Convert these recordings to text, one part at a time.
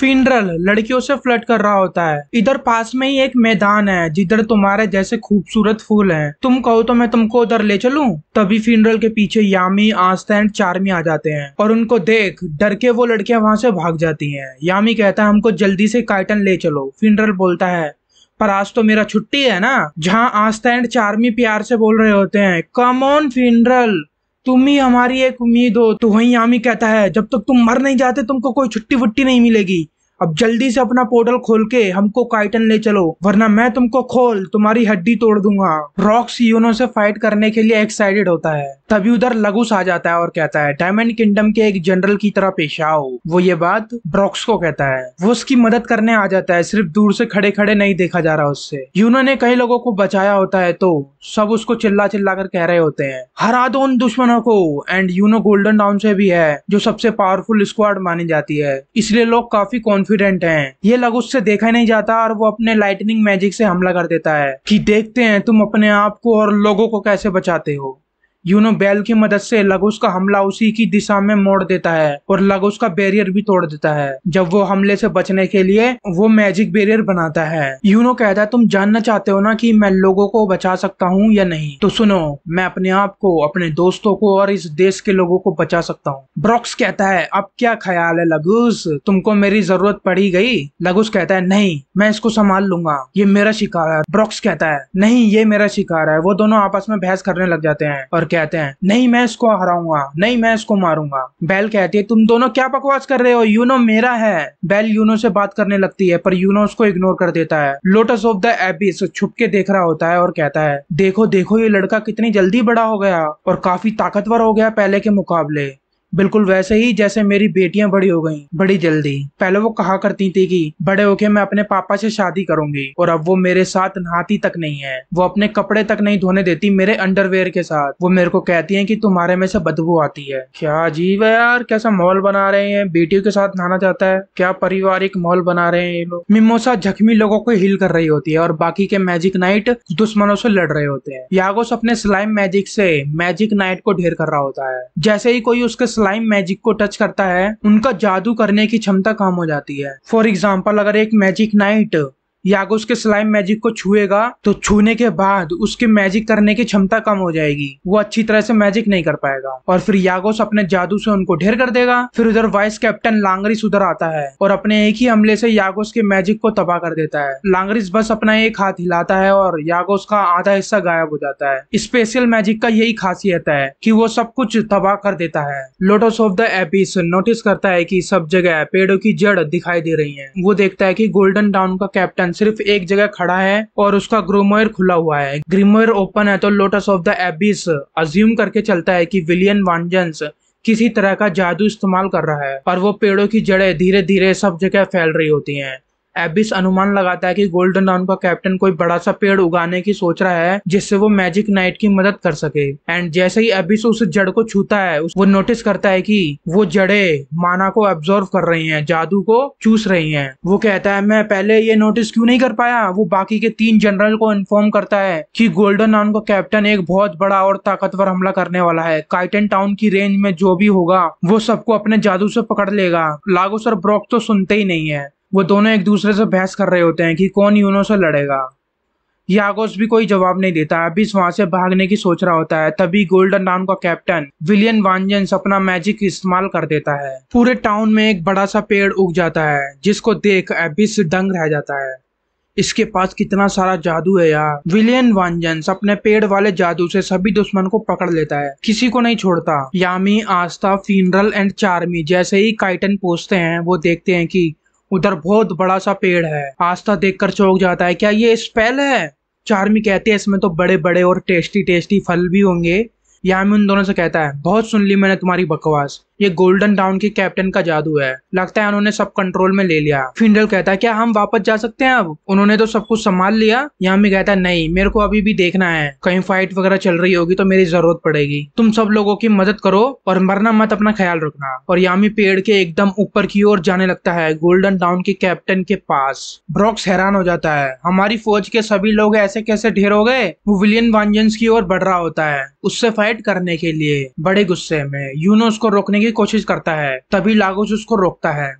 funeral लड़कियों से flirt कर रहा होता है इधर पास में ही एक मैदान है जिधर तुम्हारे जैसे खूबसूरत फूल हैं तुम कहो तो मैं तुमको उधर ले चलूं तभी फिनरल के पीछे यामी आस्था एंड चार्मी आ जाते हैं और उनको देख डर के वो लड़कियां वहां से भाग जाती हैं यामी कहता है हमको जल्दी से काइटन ले चलो फिनरल बोलता है पर आज तो मेरा छुट्टी है ना जहाँ आस्था एंड चार्मी प्यार से बोल रहे होते हैं कम ऑन फिनरल तुम ही हमारी एक उम्मीद हो तो वही आमी कहता है जब तक तुम मर नहीं जाते तुमको कोई छुट्टी वुट्टी नहीं मिलेगी अब जल्दी से अपना पोर्टल खोल के हमको काइटन ले चलो वरना मैं तुमको खोल तुम्हारी हड्डी तोड़ दूंगा रॉक्स यूनो से फाइट करने के लिए एक्साइटेड होता है तभी उधर लगुस आ जाता है और कहता है डायमंड किंगडम के एक जनरल की तरह पेश आओ वो ये बात ब्रॉक्स को कहता है वो उसकी मदद करने आ जाता है सिर्फ दूर से खड़े खड़े नहीं देखा जा रहा उससे यूनो ने कई लोगों को बचाया होता है तो सब उसको चिल्ला चिल्ला कर कह रहे होते हैं हरा दो उन दुश्मनों को एंड यूनो गोल्डन डाउन से भी है जो सबसे पावरफुल स्क्वाड मानी जाती है इसलिए लोग काफी कॉन्फिडेंट कॉन्फिडेंट है ये लग उससे देखा नहीं जाता और वो अपने लाइटनिंग मैजिक से हमला कर देता है कि देखते हैं तुम अपने आप को और लोगों को कैसे बचाते हो यूनो बैल की मदद से लगोस का हमला उसी की दिशा में मोड़ देता है और लगोस का बैरियर भी तोड़ देता है जब वो हमले से बचने के लिए वो मैजिक बैरियर बनाता है यूनो कहता है तुम जानना चाहते हो ना कि मैं लोगों को बचा सकता हूँ या नहीं तो सुनो मैं अपने आप को अपने दोस्तों को और इस देश के लोगों को बचा सकता हूँ ब्रॉक्स कहता है अब क्या ख्याल है लगोस तुमको मेरी जरूरत पड़ी गई लगोस कहता है नहीं मैं इसको संभाल लूंगा ये मेरा शिकार है ब्रॉक्स कहता है नहीं ये मेरा शिकार है वो दोनों आपस में बहस करने लग जाते हैं और कहते हैं नहीं मैं इसको हराऊंगा नहीं मैं इसको मारूंगा बैल कहती है तुम दोनों क्या बकवास कर रहे हो यूनो मेरा है बैल यूनो से बात करने लगती है पर यूनो उसको इग्नोर कर देता है लोटस ऑफ द एबिस छुप के देख रहा होता है और कहता है देखो देखो ये लड़का कितनी जल्दी बड़ा हो गया और काफी ताकतवर हो गया पहले के मुकाबले बिल्कुल वैसे ही जैसे मेरी बेटियां बड़ी हो गई बड़ी जल्दी पहले वो कहा करती थी कि बड़े होके मैं अपने पापा से शादी करूंगी और अब वो मेरे साथ नहाती तक नहीं है वो अपने कपड़े तक नहीं धोने देती मेरे अंडरवेयर के साथ वो मेरे को कहती है की तुम्हारे में से बदबू आती है क्या अजीब है यार कैसा माहौल बना रहे हैं बेटियों के साथ नहाना चाहता है क्या पारिवारिक माहौल बना रहे हैं ये लोग मिमोसा जख्मी लोगों को हील कर रही होती है और बाकी के मैजिक नाइट दुश्मनों से लड़ रहे होते हैं यागोस अपने स्लाइम मैजिक से मैजिक नाइट को ढेर कर रहा होता है जैसे ही कोई उसके स्लाइम स्लाइम मैजिक को टच करता है उनका जादू करने की क्षमता कम हो जाती है फॉर एग्जाम्पल अगर एक मैजिक नाइट यागोस के स्लाइम मैजिक को छुएगा तो छूने के बाद उसके मैजिक करने की क्षमता कम हो जाएगी वो अच्छी तरह से मैजिक नहीं कर पाएगा और फिर यागोस अपने जादू से उनको ढेर कर देगा फिर उधर वाइस कैप्टन लांगरिस उधर आता है और अपने एक ही हमले से यागोस के मैजिक को तबाह कर देता है लांगरिस बस अपना एक हाथ हिलाता है और यागोस का आधा हिस्सा गायब हो जाता है स्पेशल मैजिक का यही खासियत है की वो सब कुछ तबाह कर देता है Lotus of the Abyss notice करता है की सब जगह पेड़ों की जड़ दिखाई दे रही है वो देखता है की गोल्डन डाउन का कैप्टन सिर्फ एक जगह खड़ा है और उसका ग्रोमोयर खुला हुआ है ग्रीमोयर ओपन है तो Lotus of the Abyss assume करके चलता है कि विलियन वांजन्स किसी तरह का जादू इस्तेमाल कर रहा है और वो पेड़ों की जड़ें धीरे धीरे सब जगह फैल रही होती हैं एबिस अनुमान लगाता है कि गोल्डन डाउन का कैप्टन कोई बड़ा सा पेड़ उगाने की सोच रहा है जिससे वो मैजिक नाइट की मदद कर सके एंड जैसे ही एबिस उस जड़ को छूता है वो नोटिस करता है कि वो जड़े माना को एब्जॉर्व कर रही हैं जादू को चूस रही हैं वो कहता है मैं पहले ये नोटिस क्यूँ नहीं कर पाया वो बाकी के तीन जनरल को इन्फॉर्म करता है की गोल्डन डाउन का कैप्टन एक बहुत बड़ा और ताकतवर हमला करने वाला है काइटन टाउन की रेंज में जो भी होगा वो सबको अपने जादू से पकड़ लेगा लागो सर ब्रॉक तो सुनते ही नहीं है वो दोनों एक दूसरे से बहस कर रहे होते हैं कि कौन यूनो से लड़ेगा यागोस भी कोई जवाब नहीं देता है अभी वहां से भागने की सोच रहा होता है तभी गोल्डन टाउन का कैप्टन विलियन वांजन्स अपना मैजिक इस्तेमाल कर देता है पूरे टाउन में एक बड़ा सा पेड़ उग जाता है जिसको देख एबिस दंग रह जाता है इसके पास कितना सारा जादू है यार विलियन वांजन्स अपने पेड़ वाले जादू से सभी दुश्मन को पकड़ लेता है किसी को नहीं छोड़ता Yami Asta Finral and Charmy जैसे ही काइटन पोसते हैं वो देखते हैं कि उधर बहुत बड़ा सा पेड़ है आस्था देखकर चौक जाता है क्या ये स्पेल है चार्मी कहती है इसमें तो बड़े बड़े और टेस्टी टेस्टी फल भी होंगे यामिन उन दोनों से कहता है बहुत सुन ली मैंने तुम्हारी बकवास ये गोल्डन डाउन के कैप्टन का जादू है लगता है उन्होंने सब कंट्रोल में ले लिया फिंडल कहता है क्या हम वापस जा सकते हैं अब उन्होंने तो सब कुछ संभाल लिया भी कहता है नहीं मेरे को अभी भी देखना है कहीं फाइट वगैरह चल रही होगी तो मेरी जरूरत पड़ेगी तुम सब लोगों की मदद करो और मरना मत अपना ख्याल रखना और यामी पेड़ के एकदम ऊपर की ओर जाने लगता है गोल्डन डाउन के कैप्टन के पास ब्रॉक्स हैरान हो जाता है हमारी फौज के सभी लोग ऐसे कैसे ढेर हो गए वो विलियन वांजन्स की ओर बढ़ रहा होता है उससे फाइट करने के लिए बड़े गुस्से में यूनो उसको रोकने की की कोशिश करता है तभी लागोस उसको रोकता है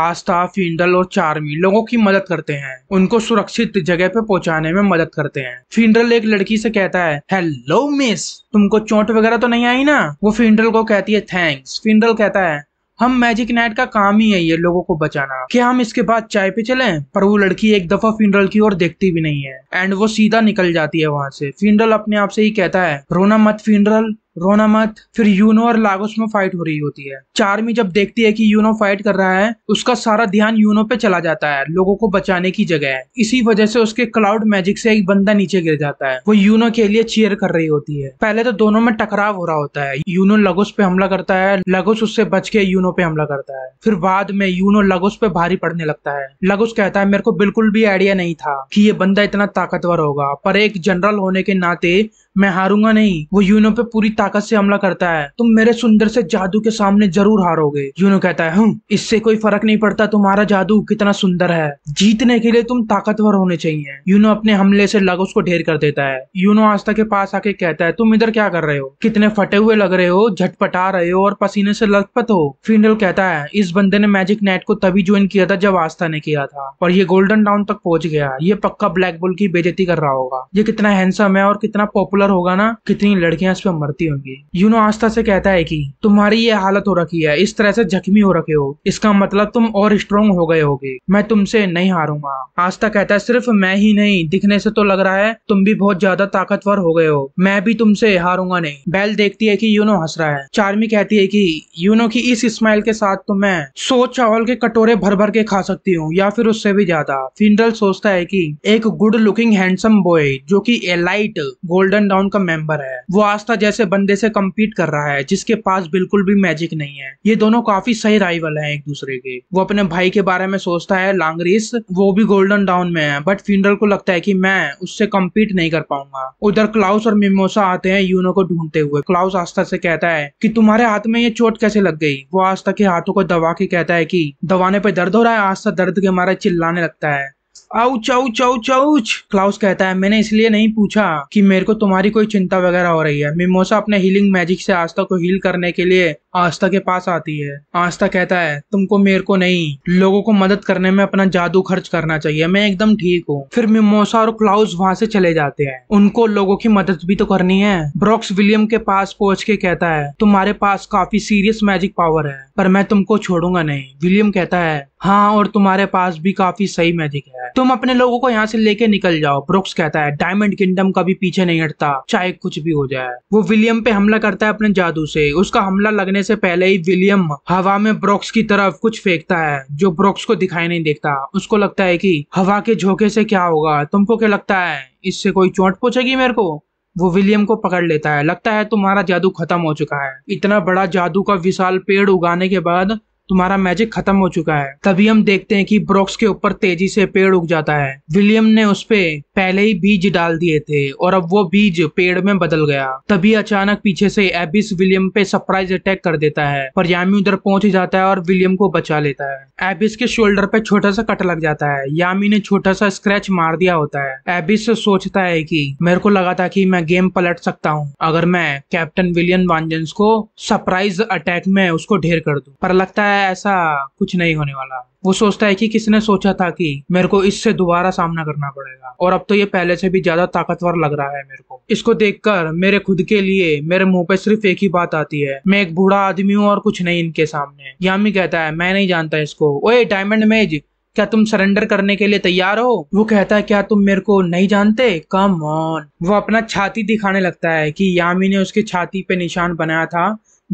आस्था फिंडल और चार्मी लोगों की मदद करते हैं उनको सुरक्षित जगह पे पहुंचाने में मदद करते हैं फिंडल एक लड़की से कहता है हेलो मिस तुमको चोट वगैरह तो नहीं आई ना वो फिंडल को कहती है थैंक्स फिंडल कहता है हम मैजिक नाइट का काम ही है ये लोगों को बचाना क्या हम इसके बाद चाय पे चलें पर वो लड़की एक दफा फिंडल की ओर देखती भी नहीं है एंड वो सीधा निकल जाती है वहां से फिंडल अपने आप से ही कहता है रोना मत फिंडल रोना मत फिर यूनो और लागोस में फाइट हो रही होती है चार्मी जब देखती है कि यूनो फाइट कर रहा है उसका सारा ध्यान यूनो पे चला जाता है लोगों को बचाने की जगह है इसी वजह से उसके क्लाउड मैजिक से एक बंदा नीचे गिर जाता है वो यूनो के लिए चीयर कर रही होती है पहले तो दोनों में टकराव हो रहा होता है यूनो लगोस पे हमला करता है लगोस उससे बच के यूनो पे हमला करता है फिर बाद में यूनो लगोस पे भारी पड़ने लगता है लगोस कहता है मेरे को बिल्कुल भी आइडिया नहीं था कि ये बंदा इतना ताकतवर होगा पर एक जनरल होने के नाते मैं हारूंगा नहीं वो यूनो पे पूरी ताकत से हमला करता है तुम मेरे सुंदर से जादू के सामने जरूर हारोगे यूनो कहता है हम हम्म, इससे कोई फर्क नहीं पड़ता तुम्हारा जादू कितना सुंदर है जीतने के लिए तुम ताकतवर होने चाहिए यूनो अपने हमले से लगोस को ढेर कर देता है यूनो आस्था के पास आके कहता है तुम इधर क्या कर रहे हो कितने फटे हुए लग रहे हो झटपटा रहे हो और पसीने से लथपथ हो फिंडल कहता है इस बंदे ने मैजिक नेट को तभी ज्वाइन किया था जब आस्था ने किया था और ये गोल्डन टाउन तक पहुंच गया ये पक्का ब्लैक बुल की बेजती कर रहा होगा ये कितना हैंसम है और कितना पॉपुलर पॉपुलर होगा ना कितनी लड़कियां इस पर मरती होंगी यूनो आस्था से कहता है कि तुम्हारी ये हालत हो रखी है इस तरह से जख्मी हो रखे हो इसका मतलब तुम और स्ट्रोंग हो गए होगे मैं तुमसे नहीं हारूंगा आस्था कहता है सिर्फ मैं ही नहीं दिखने से तो लग रहा है तुम भी बहुत ज्यादा ताकतवर हो गए हो मैं भी तुमसे हारूंगा नहीं बैल देखती है की यूनो हंस रहा है चार्मी कहती है की यूनो की इस स्माइल के साथ तो मैं सो चावल के कटोरे भर भर के खा सकती हूँ या फिर उससे भी ज्यादा फिंडल सोचता है की एक गुड लुकिंग हैंडसम बॉय जो की एलाइट गोल्डन डाउन का मेंबर है वो आस्था जैसे बंदे से कम्पीट कर रहा है जिसके पास बिल्कुल भी मैजिक नहीं है ये दोनों काफी सही राइवल है एक दूसरे के वो अपने भाई के बारे में सोचता है लांगरिस वो भी गोल्डन डाउन में है बट फिंडल को लगता है की मैं उससे कम्पीट नहीं कर पाऊंगा उधर क्लाउस और मिमोसा आते हैं यूनो को ढूंढते हुए क्लाउस आस्था से कहता है की तुम्हारे हाथ में ये चोट कैसे लग गई वो आस्था के हाथों को दबा के कहता है की दबाने पे दर्द हो रहा है आस्था दर्द के मारे चिल्लाने लगता है ouch ouch ouch ouch Klaus कहता है मैंने इसलिए नहीं पूछा कि मेरे को तुम्हारी कोई चिंता वगैरह हो रही है मिमोसा अपने हीलिंग मैजिक से आस्था को हील करने के लिए आस्था के पास आती है आस्था कहता है तुमको मेरे को नहीं लोगों को मदद करने में अपना जादू खर्च करना चाहिए मैं एकदम ठीक हूँ फिर मिमोसा और क्लाउस वहाँ से चले जाते हैं उनको लोगों की मदद भी तो करनी है ब्रॉक्स विलियम के पास पहुँच के कहता है तुम्हारे पास काफी सीरियस मैजिक पावर है पर मैं तुमको छोड़ूंगा नहीं विलियम कहता है हाँ और तुम्हारे पास भी काफी सही मैजिक है तुम अपने लोगों को यहाँ से लेके निकल जाओ ब्रुक्स कहता है डायमंड किंगडम कभी पीछे नहीं हटता चाहे कुछ भी हो जाए वो विलियम पे हमला करता है अपने जादू से उसका हमला लगने से पहले ही विलियम हवा में ब्रोक्स की तरफ कुछ फेंकता है जो ब्रोक्स को दिखाई नहीं देखता उसको लगता है की हवा के झोंके से क्या होगा तुमको क्या लगता है इससे कोई चोट पहुंचेगी मेरे को वो विलियम को पकड़ लेता है लगता है तुम्हारा जादू खत्म हो चुका है इतना बड़ा जादू का विशाल पेड़ उगाने के बाद तुम्हारा मैजिक खत्म हो चुका है तभी हम देखते हैं कि ब्रोक्स के ऊपर तेजी से पेड़ उग जाता है विलियम ने उस पे पहले ही बीज डाल दिए थे और अब वो बीज पेड़ में बदल गया तभी अचानक पीछे से एबिस विलियम पे सरप्राइज अटैक कर देता है पर यामी उधर पहुंच जाता है और विलियम को बचा लेता है एबिस के शोल्डर पे छोटा सा कट लग जाता है यामी ने छोटा सा स्क्रैच मार दिया होता है एबिस सोचता है की मेरे को लगा था की मैं गेम पलट सकता हूँ अगर मैं कैप्टन विलियम वाजेंस को सरप्राइज अटैक में उसको ढेर कर दू पर लगता है है ऐसा कुछ नहीं होने वाला वो सोचता है कि किसने सोचा था कि मेरे को इससे दोबारा सामना करना पड़ेगा और अब तो ये पहले से भी ज्यादा ताकतवर लग रहा है मेरे को इसको देखकर मेरे खुद के लिए मेरे मुंह पे सिर्फ एक ही बात आती है मैं एक बूढ़ा आदमी हूँ और कुछ नहीं इनके सामने यामी कहता है मैं नहीं जानता इसको ओए डायमंड मेज क्या तुम सरेंडर करने के लिए तैयार हो वो कहता है क्या तुम मेरे को नहीं जानते कम ऑन वो अपना छाती दिखाने लगता है कि यामी ने उसकी छाती पे निशान बनाया था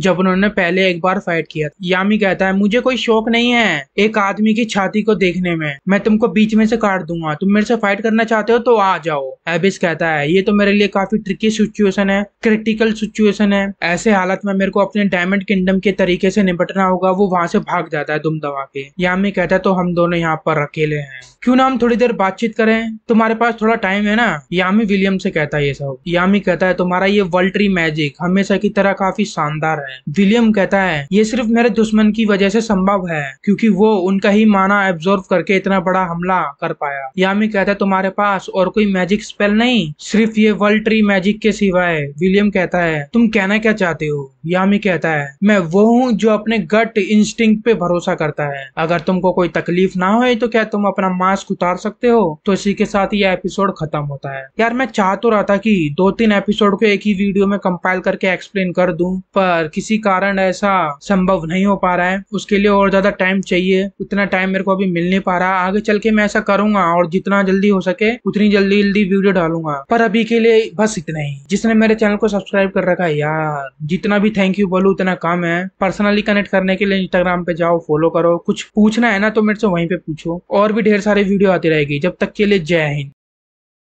जब उन्होंने पहले एक बार फाइट किया यामी कहता है मुझे कोई शौक नहीं है एक आदमी की छाती को देखने में मैं तुमको बीच में से काट दूंगा तुम मेरे से फाइट करना चाहते हो तो आ जाओ एबिस कहता है ये तो मेरे लिए काफी ट्रिकी सिचुएशन है क्रिटिकल सिचुएशन है ऐसे हालत में मेरे को अपने डायमंड किंगडम के तरीके से निपटना होगा वो वहां से भाग जाता है दुम दबा के यामी कहता है तो हम दोनों यहाँ पर अकेले है क्यूँ ना हम थोड़ी देर बातचीत करें तुम्हारे पास थोड़ा टाइम है ना यामी विलियम से कहता है ये सब यामी कहता है तुम्हारा ये वर्ल्ट्री मैजिक हमेशा की तरह काफी शानदार है विलियम कहता है ये सिर्फ मेरे दुश्मन की वजह से संभव है क्योंकि वो उनका ही माना एब्जॉर्व करके इतना बड़ा हमला कर पाया यामी कहता है तुम्हारे पास और कोई मैजिक स्पेल नहीं सिर्फ ये वर्ल्ड ट्री मैजिक के सिवाय विलियम कहता है तुम कहना क्या चाहते हो यामी कहता है मैं वो हूँ जो अपने गट इंस्टिंग पे भरोसा करता है अगर तुमको कोई तकलीफ ना हो तो क्या तुम अपना मास्क उतार सकते हो तो इसी के साथ ये एपिसोड खत्म होता है यार मैं चाह तो रहा था कि दो तीन एपिसोड को एक ही वीडियो में कंपाइल करके एक्सप्लेन कर दूं पर किसी कारण ऐसा संभव नहीं हो पा रहा है उसके लिए और ज्यादा टाइम चाहिए उतना टाइम मेरे को अभी मिल नहीं पा रहा आगे चल के मैं ऐसा करूंगा और जितना जल्दी हो सके उतनी जल्दी जल्दी वीडियो डालूंगा पर अभी के लिए बस इतना ही जिसने मेरे चैनल को सब्सक्राइब कर रखा है यार जितना भी थैंक यू बोलू उतना कम है पर्सनली कनेक्ट करने के लिए इंस्टाग्राम पे जाओ फॉलो करो कुछ पूछना है ना तो मेरे से वहीं पे पूछो और भी ढेर सारे वीडियो आती रहेगी जब तक के लिए जय हिंद